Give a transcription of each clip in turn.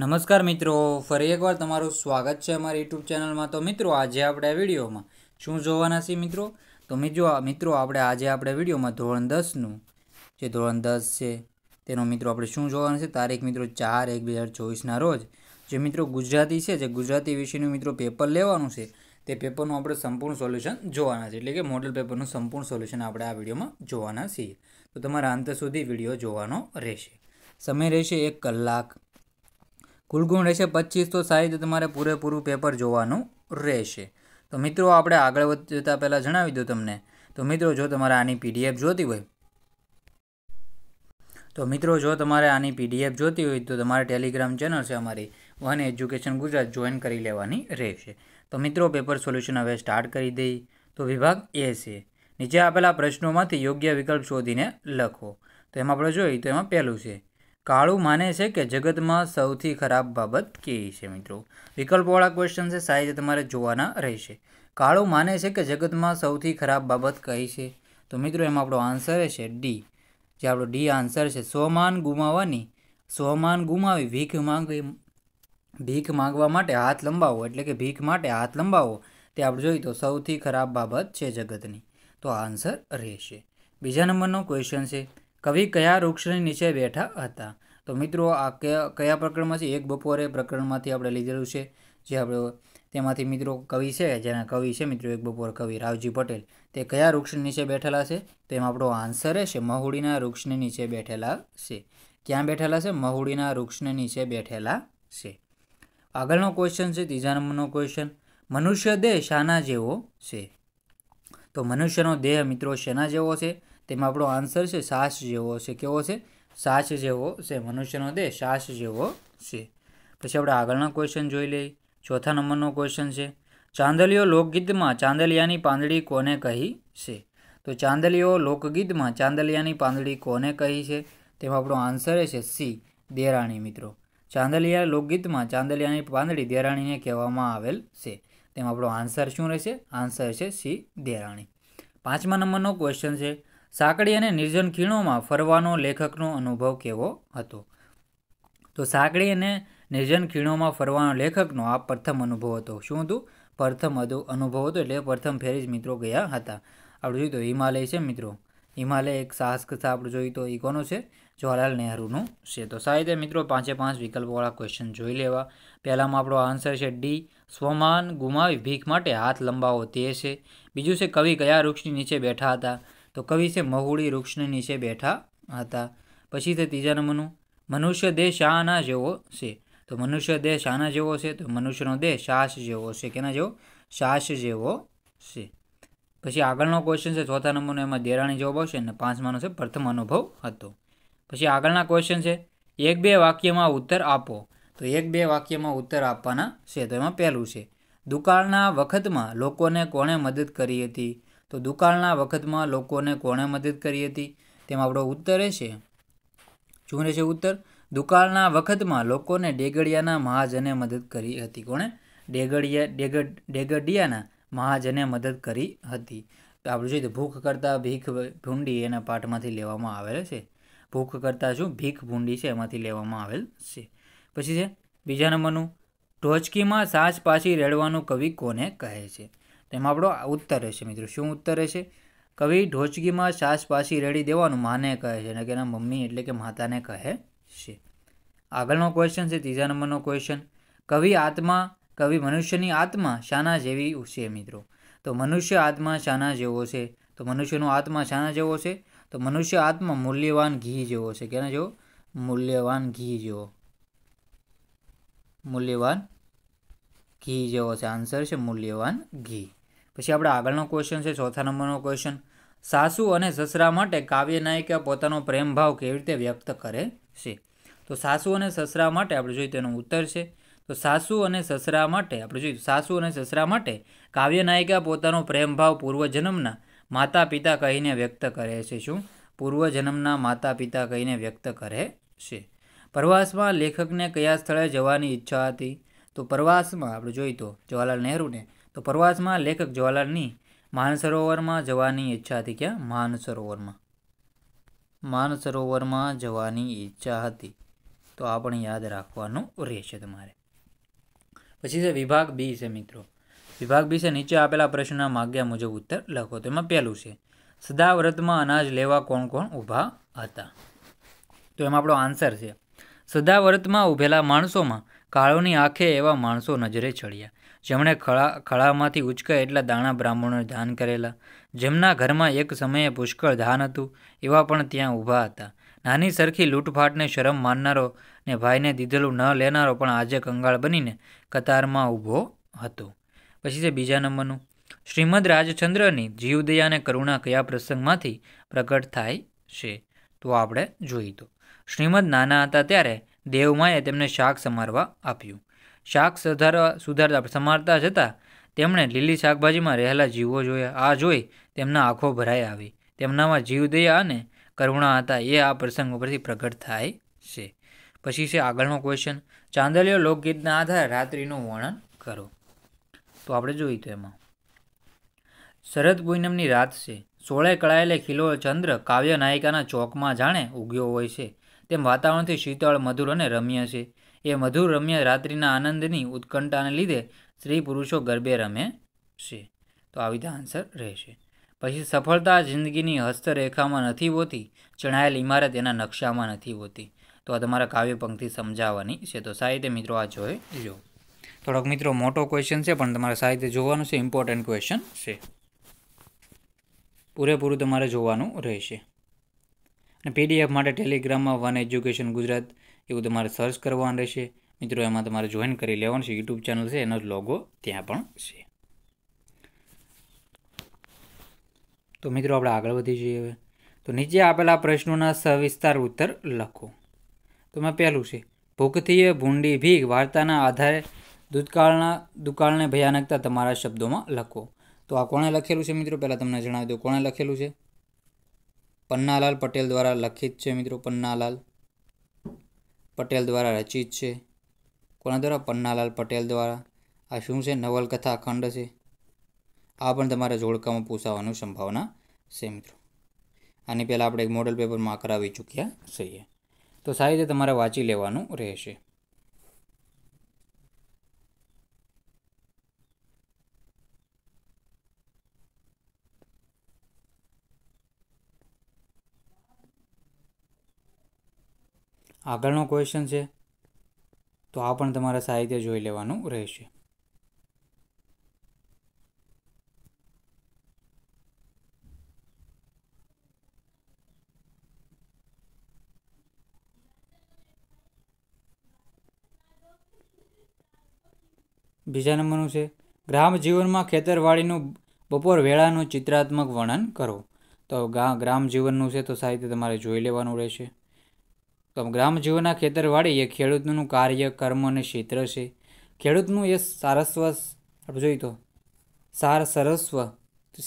નમસ્કાર મિત્રો ફરી એકવાર તમારું સ્વાગત છે અમારી યુટ્યુબ ચેનલમાં તો મિત્રો આજે આપણે આ વિડીયોમાં શું જોવાના છીએ મિત્રો તો મિત્રો મિત્રો આપણે આજે આપણે વિડીયોમાં ધોરણ દસનું જે ધોરણ દસ છે તેનો મિત્રો આપણે શું જોવાનું છે તારીખ મિત્રો ચાર એક બે હજાર ચોવીસના રોજ જે મિત્રો ગુજરાતી છે જે ગુજરાતી વિષયનું મિત્રો પેપર લેવાનું છે તે પેપરનું આપણે સંપૂર્ણ સોલ્યુશન જોવાના છે એટલે કે મોડલ પેપરનું સંપૂર્ણ સોલ્યુશન આપણે આ વિડીયોમાં જોવાના છીએ તો તમારા અંત સુધી વિડીયો જોવાનો રહેશે સમય રહેશે એક કલાક કુલ ગુણ રહેશે પચીસ તો સાહિત્ય તમારે પૂરેપૂરું પેપર જોવાનું રહેશે તો મિત્રો આપણે આગળ વધતા પહેલાં જણાવી દઉં તમને તો મિત્રો જો તમારે આની પીડીએફ જોતી હોય તો મિત્રો જો તમારે આની પીડીએફ જોતી હોય તો તમારે ટેલિગ્રામ ચેનલ છે અમારી વન એજ્યુકેશન ગુજરાત જોઈન કરી લેવાની રહેશે તો મિત્રો પેપર સોલ્યુશન હવે સ્ટાર્ટ કરી દઈ તો વિભાગ એ છે નીચે આપેલા પ્રશ્નોમાંથી યોગ્ય વિકલ્પ શોધીને લખો તો એમાં આપણે જોઈએ તો એમાં પહેલું છે કાળું માને છે કે જગતમાં સૌથી ખરાબ બાબત કે છે મિત્રો વિકલ્પવાળા ક્વેશ્ચન છે સાઈજ તમારે જોવાના રહેશે કાળું માને છે કે જગતમાં સૌથી ખરાબ બાબત કઈ છે તો મિત્રો એમાં આપણો આન્સર છે ડી જે આપણો ડી આન્સર છે સ્વમાન ગુમાવવાની સ્વમાન ગુમાવી ભીખ માંગવી ભીખ માંગવા માટે હાથ લંબાવો એટલે કે ભીખ માટે હાથ લંબાવો તે આપણે જોઈએ તો સૌથી ખરાબ બાબત છે જગતની તો આન્સર રહેશે બીજા નંબરનો ક્વેશ્ચન છે કવિ કયા વૃક્ષની નીચે બેઠા હતા તો મિત્રો આ કયા પ્રકરણમાં છે એક બપોરે પ્રકરણમાંથી આપણે લીધેલું છે જે આપણે તેમાંથી મિત્રો કવિ છે જેના કવિ છે મિત્રો એક બપોર કવિ રાવજી પટેલ તે કયા વૃક્ષની નીચે બેઠેલા છે તો એમાં આપણો આન્સર છે મહુડીના વૃક્ષની નીચે બેઠેલા છે ક્યાં બેઠેલા છે મહુડીના વૃક્ષની નીચે બેઠેલા છે આગળનો ક્વેશ્ચન છે ત્રીજા નંબરનો ક્વેશ્ચન મનુષ્ય દેહ શાના જેવો છે તો મનુષ્યનો દેહ મિત્રો શેના જેવો છે તેમાં આપણો આન્સર છે સાસ જેવો છે કેવો છે સાસ જેવો છે મનુષ્યનો દેહ સાસ જેવો છે પછી આપણે આગળના ક્વેશ્ચન જોઈ લઈએ ચોથા નંબરનો ક્વેશ્ચન છે ચાંદલીઓ લોકગીતમાં ચાંદલિયાની પાંદડી કોને કહી છે તો ચાંદલીઓ લોકગીતમાં ચાંદલિયાની પાંદડી કોને કહી છે તેમાં આપણો આન્સર છે સી દેરાણી મિત્રો ચાંદલિયા લોકગીતમાં ચાંદલિયાની પાંદડી દેરાણીને કહેવામાં આવેલ છે તેમાં આપણો આન્સર શું રહેશે આન્સર છે સી દેરાણી પાંચમા નંબરનો ક્વેશ્ચન છે સાંકડી અને નિર્જન ખીણોમાં ફરવાનો લેખકનો અનુભવ કેવો હતો તો સાંકડી અને નિર્જન ખીણોમાં ફરવાનો લેખકનો આ પ્રથમ અનુભવ હતો શું હતું પ્રથમ અનુભવ હતો એટલે પ્રથમ ફેરી જ મિત્રો ગયા હતા આપણે જોઈએ તો હિમાલય છે મિત્રો હિમાલય એક સાહસ કથા આપણે જોઈએ તો એ કોનો છે જવાહરલાલ નહેરુનું છે તો સાહિત્ય મિત્રો પાંચે પાંચ વિકલ્પવાળા ક્વેશ્ચન જોઈ લેવા પહેલાંમાં આપણો આન્સર છે ડી સ્વમાન ગુમાવી ભીખ માટે હાથ લંબાવો તે છે બીજું છે કવિ કયા વૃક્ષની નીચે બેઠા હતા તો કવિ છે મહુડી વૃક્ષની નીચે બેઠા હતા પછી છે ત્રીજા નંબરનું મનુષ્ય દેહ શાના જેવો છે તો મનુષ્ય દેહ શાના જેવો છે તો મનુષ્યનો દેહ શ્વાસ જેવો છે કેના જેવો શ્વાસ જેવો છે પછી આગળનો ક્વેશ્ચન છે ચોથા નંબરનો એમાં દેરાણી જવાબ આવશે અને પાંચમાનો છે પ્રથમ અનુભવ હતો પછી આગળના ક્વેશ્ચન છે એક બે વાક્યમાં ઉત્તર આપો તો એક બે વાક્યમાં ઉત્તર આપવાના છે તો એમાં પહેલું છે દુકાળના વખતમાં લોકોને કોણે મદદ કરી હતી તો દુકાળના વખતમાં લોકોને કોણે મદદ કરી હતી તેમાં આપણો ઉત્તર એ છે શું રહેશે ઉત્તર દુકાળના વખતમાં લોકોને ડેગડિયાના મહાજને મદદ કરી હતી કોણે ડેગડિયા ડેગડ ડેગડિયાના મહાજને મદદ કરી હતી તો આપણે જોઈએ ભૂખ કરતાં ભીખ ભૂંડી એના પાઠમાંથી લેવામાં આવેલ છે ભૂખ કરતાં શું ભીખ ભૂંડી છે એમાંથી લેવામાં આવેલ છે પછી છે બીજા નંબરનું ઢોચકીમાં સાંજ પાછી રેડવાનું કવિ કોને કહે છે તેમાં આપણો ઉત્તર રહેશે મિત્રો શું ઉત્તર રહેશે કવિ ઢોચકીમાં સાસ પાછી રેડી દેવાનું માને કહે છે અને કે એના મમ્મી એટલે કે માતાને કહે છે આગળનો ક્વેશ્ચન છે ત્રીજા નંબરનો ક્વેશ્ચન કવિ આત્મા કવિ મનુષ્યની આત્મા શાના જેવી છે મિત્રો તો મનુષ્ય આત્મા શાના જેવો છે તો મનુષ્યનો આત્મા શાના જેવો છે તો મનુષ્ય આત્મા મૂલ્યવાન ઘી જેવો છે કેના જેવો મૂલ્યવાન ઘી જેવો મૂલ્યવાન ઘી જેવો છે આન્સર છે મૂલ્યવાન ઘી પછી આપણે આગળનો ક્વેશ્ચન છે ચોથા નંબરનો ક્વેશ્ચન સાસુ અને સસરા માટે કાવ્ય નાયિકા પોતાનો પ્રેમભાવ કેવી રીતે વ્યક્ત કરે છે તો સાસુ અને સસરા માટે આપણે જોઈએ તેનો ઉત્તર છે તો સાસુ અને સસરા માટે આપણે જોઈએ સાસુ અને સસરા માટે કાવ્ય નાયિકા પોતાનો પ્રેમભાવ પૂર્વજન્મના માતા પિતા કહીને વ્યક્ત કરે છે શું પૂર્વજન્મના માતા પિતા કહીને વ્યક્ત કરે છે પ્રવાસમાં લેખકને કયા સ્થળે જવાની ઈચ્છા હતી તો પ્રવાસમાં આપણે જોઈએ તો જવાહરલાલ નહેરુને તો પ્રવાસમાં લેખક જવાહરલાલની માનસરોવરમાં જવાની ઈચ્છા હતી ક્યાં માનસરોવરમાં માનસરોવરમાં જવાની ઈચ્છા હતી તો આ પણ યાદ રાખવાનું રહેશે તમારે પછી છે વિભાગ બી છે મિત્રો વિભાગ બી છે નીચે આપેલા પ્રશ્નના માગ્યા મુજબ ઉત્તર લખો તો એમાં પહેલું છે સદાવ્રતમાં અનાજ લેવા કોણ કોણ ઊભા હતા તો એમાં આપણો આન્સર છે સદાવ્રતમાં ઊભેલા માણસોમાં કાળોની આંખે એવા માણસો નજરે ચડ્યા જેમણે ખળા ખળામાંથી ઉચકા એટલા દાણા બ્રાહ્મણોને દાન કરેલા જેમના ઘરમાં એક સમયે પુષ્કળ ધાન હતું એવા પણ ત્યાં ઊભા હતા નાની સરખી લૂંટફાટને શરમ માનનારો ને ભાઈને દીધેલું ન લેનારો પણ આજે કંગાળ બનીને કતારમાં ઊભો હતો પછી છે બીજા નંબરનું શ્રીમદ રાજચંદ્રની જીવદયા અને કરુણા કયા પ્રસંગમાંથી પ્રગટ થાય છે તો આપણે જોઈ તો શ્રીમદ નાના હતા ત્યારે દેવમાએ તેમને શાક સમારવા આપ્યું શાક સુધારવા સુધારતા સમારતા જતાં તેમણે લીલી શાકભાજીમાં રહેલા જીવો જોયા આ જોઈ તેમના આંખો ભરાઈ આવી તેમનામાં જીવદયા અને કરુણા હતા એ આ પ્રસંગ ઉપરથી પ્રગટ થાય છે પછી છે આગળનો ક્વેશ્ચન ચાંદલીઓ લોકગીતના આધારે રાત્રિનું વર્ણન કરો તો આપણે જોઈએ તો એમાં શરદ પૂનમની રાત છે સોળે કળાયેલે ખીલો ચંદ્ર કાવ્ય નાયિકાના ચોકમાં જાણે ઉગ્યો હોય છે તેમ વાતાવરણથી શીતળ મધુર અને રમ્ય છે એ મધુર રમ્ય રાત્રિના આનંદની ઉત્કંઠાને લીધે સ્ત્રી પુરુષો ગરબે રમે છે તો આ રીતે આન્સર રહેશે પછી સફળતા જિંદગીની હસ્તરેખામાં નથી હોતી ચણાયેલ ઇમારત એના નકશામાં નથી હોતી તો આ તમારા કાવ્ય પંક્તિ સમજાવવાની છે તો સાહિત્ય મિત્રો આ જોઈ લો થોડોક મિત્રો મોટો ક્વેશ્ચન છે પણ તમારે સાહિત્ય જોવાનું છે ઇમ્પોર્ટન્ટ ક્વેશ્ચન છે પૂરેપૂરું તમારે જોવાનું રહેશે અને પીડીએફ માટે ટેલિગ્રામમાં વન એજ્યુકેશન ગુજરાત એવું તમારે સર્ચ કરવાનું રહેશે મિત્રો એમાં તમારે જોઈન કરી લેવાનું છે યુટ્યુબ ચેનલ છે એનો જ લોગો ત્યાં પણ છે તો મિત્રો આપણે આગળ વધી જઈએ હવે તો નીચે આપેલા પ્રશ્નોના સવિસ્તાર ઉત્તર લખો તો મેં પહેલું છે ભૂખથી ભૂંડી ભીખ વાર્તાના આધારે દુષ્કાળના દુકાળને ભયાનકતા તમારા શબ્દોમાં લખો તો આ કોણે લખેલું છે મિત્રો પહેલાં તમને જણાવી દઉં કોણે લખેલું છે પન્નાલાલ પટેલ દ્વારા લખિત છે મિત્રો પન્નાલાલ પટેલ દ્વારા રચિત છે કોના દ્વારા પન્નાલાલ પટેલ દ્વારા આ શું છે નવલકથા અખંડ છે આ પણ તમારે જોડકામાં પૂછાવાની સંભાવના છે મિત્રો આની પહેલાં આપણે એક મોડલ પેપરમાં કરાવી ચૂક્યા છીએ તો સારી રીતે તમારે વાંચી લેવાનું રહેશે આગળનો ક્વેશ્ચન છે તો આ પણ તમારે સાહિત્ય જોઈ લેવાનું રહેશે બીજા નંબરનું છે ગ્રામ જીવનમાં ખેતરવાડીનું બપોર વેળાનું ચિત્રાત્મક વર્ણન કરો તો ગ્રામ જીવનનું છે તો સાહિત્ય તમારે જોઈ લેવાનું રહેશે ગ્રામજીવોના ખેતરવાડી એ ખેડૂતનું કાર્ય કર્મ અને ક્ષેત્ર છે ખેડૂતનું એ સારસ્વ આપણે જોઈએ તો સાર સરસ્વ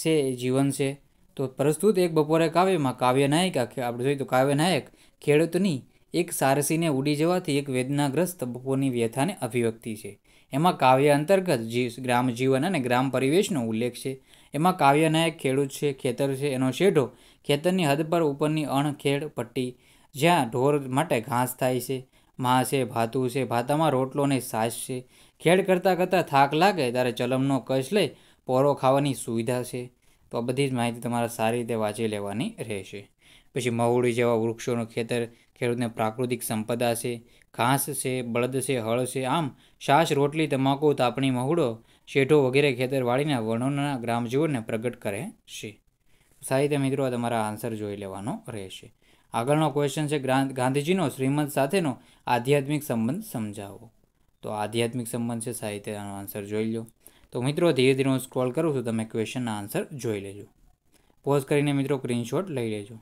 છે જીવન છે તો પ્રસ્તુત એક બપોરે કાવ્યમાં કાવ્ય નાયક આપણે જોઈએ તો કાવ્ય નાયક ખેડૂતની એક સારસીને ઉડી જવાથી એક વેદનાગ્રસ્ત બપોરની વ્યથાને અભિવ્યક્તિ છે એમાં કાવ્ય અંતર્ગત જીવ ગ્રામ જીવન અને ગ્રામ પરિવેશનો ઉલ્લેખ છે એમાં કાવ્ય નાયક ખેડૂત છે ખેતર છે એનો શેઢો ખેતરની હદ પર ઉપરની અણખેડ પટ્ટી જ્યાં ઢોર માટે ઘાસ થાય છે મા છે ભાતું છે ભાતામાં રોટલો ને સાસ છે ખેડ કરતાં કરતાં થાક લાગે ત્યારે ચલમનો કશ લઈ પોરો ખાવાની સુવિધા છે તો આ બધી જ માહિતી તમારે સારી રીતે વાંચી લેવાની રહેશે પછી મહુડી જેવા વૃક્ષોનું ખેતર ખેડૂતને પ્રાકૃતિક સંપદા છે ઘાસ છે બળદ છે હળ છે આમ શાસ રોટલી તમાકુ તાપણી મહુડો શેઠો વગેરે ખેતર ખેતરવાળીના વર્ણનોના ગ્રામજીવોને પ્રગટ કરે છે સારી રીતે મિત્રો તમારા આન્સર જોઈ લેવાનો રહેશે આગળનો ક્વેશ્ચન છે ગાંધીજીનો શ્રીમંત સાથેનો આધ્યાત્મિક સંબંધ સમજાવો તો આધ્યાત્મિક સંબંધ છે સાહિત્યનો આન્સર જોઈ લો તો મિત્રો ધીરે ધીરે હું સ્ક્રોલ કરું છું તમે ક્વેશ્ચનના આન્સર જોઈ લેજો પોઝ કરીને મિત્રો સ્ક્રીનશોટ લઈ લેજો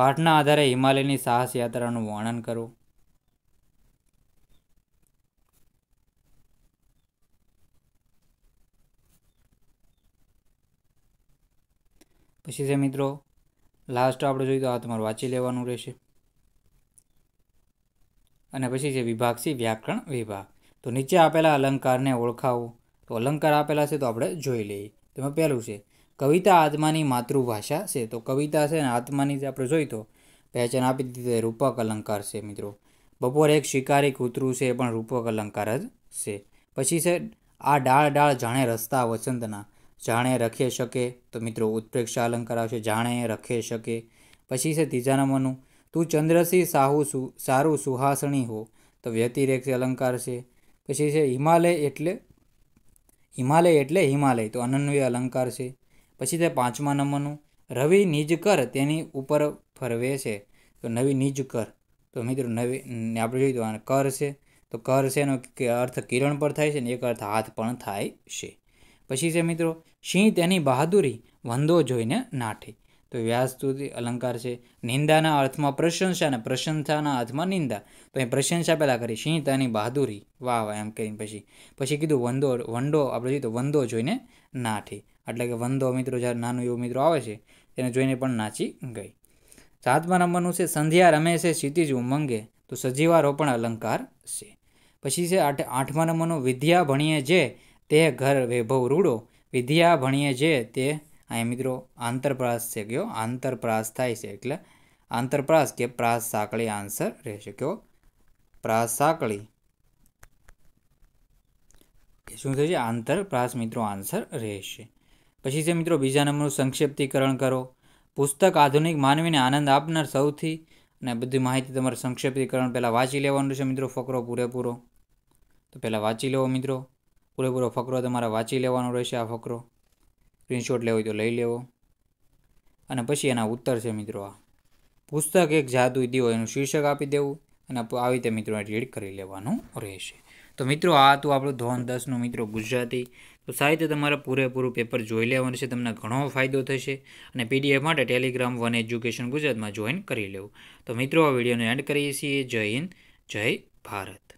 પાઠના આધારે હિમાલયની સાહસ યાત્રાનું વર્ણન કરો પછી છે મિત્રો લાસ્ટ આપણે જોયું તો આ તમારું વાંચી લેવાનું રહેશે અને પછી છે વિભાગ છે વ્યાકરણ વિભાગ તો નીચે આપેલા અલંકારને ઓળખાવો તો અલંકાર આપેલા છે તો આપણે જોઈ લઈએ તેમાં પહેલું છે કવિતા આત્માની માતૃભાષા છે તો કવિતા છે ને આત્માની જે આપણે જોઈ તો પહેચાન આપી દીધી રૂપક અલંકાર છે મિત્રો બપોરે એક શિકારી કૂતરું છે એ પણ રૂપક અલંકાર જ છે પછી છે આ ડાળ ડાળ જાણે રસ્તા વસંતના જાણે રખે શકે તો મિત્રો ઉત્પ્રેક્ષા અલંકાર આવશે જાણે રખે શકે પછી છે ત્રીજા નંબરનું તું ચંદ્રસિંહ સાહુ સુ સારું સુહાસણી હો તો વ્યતિરેક અલંકાર છે પછી છે હિમાલય એટલે હિમાલય એટલે હિમાલય તો અનન્વય અલંકાર છે પછી છે પાંચમા નંબરનું રવિ નિજ કર તેની ઉપર ફરવે છે તો નવી નિજ કર તો મિત્રો નવી આપણે જોઈ દો કર છે તો કર છે એનો અર્થ કિરણ પર થાય છે ને એક અર્થ હાથ પણ થાય છે પછી છે મિત્રો સિંહ તેની બહાદુરી વંદો જોઈને નાઠી તો વ્યાસતુતિ અલંકાર છે નિંદાના અર્થમાં પ્રશંસા અને પ્રશંસાના અર્થમાં નિંદા તો એ પ્રશંસા પહેલાં કરી સિંહ તેની બહાદુરી વાહ વાહ એમ કહીને પછી પછી કીધું વંદો વંડો આપણે જોઈએ તો વંદો જોઈને નાઠી એટલે કે વંદો મિત્રો જ્યારે નાનો એવું મિત્રો આવે છે તેને જોઈને પણ નાચી ગઈ સાતમા નંબરનું છે સંધ્યા રમે છે સીધી જ ઉમંગે તો સજીવારો પણ અલંકાર છે પછી છે આઠ આઠમા નંબરનો વિદ્યા ભણીએ જે તે ઘર વૈભવ રૂડો વિદ્યા ભણીએ જે તે અહીં મિત્રો આંતરપ્રાસ છે કયો આંતરપ્રાસ થાય છે એટલે આંતરપ્રાસ કે પ્રાસ સાંકળી આન્સર રહેશે કયો પ્રાસ સાંકળી શું થશે આંતરપ્રાસ મિત્રો આન્સર રહેશે પછી છે મિત્રો બીજા નંબરનું સંક્ષેપ્તીકરણ કરો પુસ્તક આધુનિક માનવીને આનંદ આપનાર સૌથી અને બધી માહિતી તમારે સંક્ષેપ્તીકરણ પહેલાં વાંચી લેવાનું છે મિત્રો ફકરો પૂરેપૂરો તો પહેલાં વાંચી લેવો મિત્રો પૂરેપૂરો ફકરો તમારે વાંચી લેવાનો રહેશે આ ફકરો સ્ક્રીનશોટ લેવો હોય તો લઈ લેવો અને પછી એના ઉત્તર છે મિત્રો આ પુસ્તક એક જાદુ દીવો એનું શીર્ષક આપી દેવું અને આવી રીતે મિત્રો રીડ કરી લેવાનું રહેશે તો મિત્રો આ હતું આપણું ધોન દસનું મિત્રો ગુજરાતી તો સાહિત્ય તમારે પૂરેપૂરું પેપર જોઈ લેવાનું છે તમને ઘણો ફાયદો થશે અને પીડીએફ માટે ટેલિગ્રામ વન એજ્યુકેશન ગુજરાતમાં જોઈન કરી લેવું તો મિત્રો આ વિડીયોને એન્ડ કરીએ છીએ જય હિન્દ જય ભારત